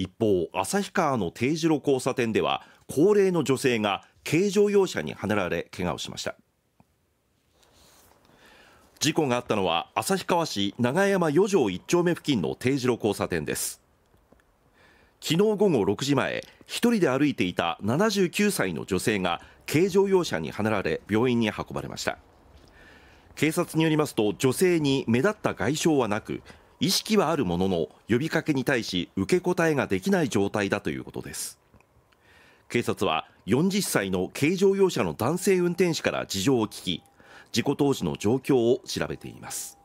一方旭川の定次郎交差点では高齢の女性が軽乗用車にはねられ怪我をしました事故があったのは旭川市長山四条1丁目付近の定次郎交差点です昨日午後6時前一人で歩いていた79歳の女性が軽乗用車にはねられ病院に運ばれました警察によりますと女性に目立った外傷はなく意識はあるものの呼びかけに対し受け答えができない状態だということです警察は40歳の軽乗用車の男性運転手から事情を聞き事故当時の状況を調べています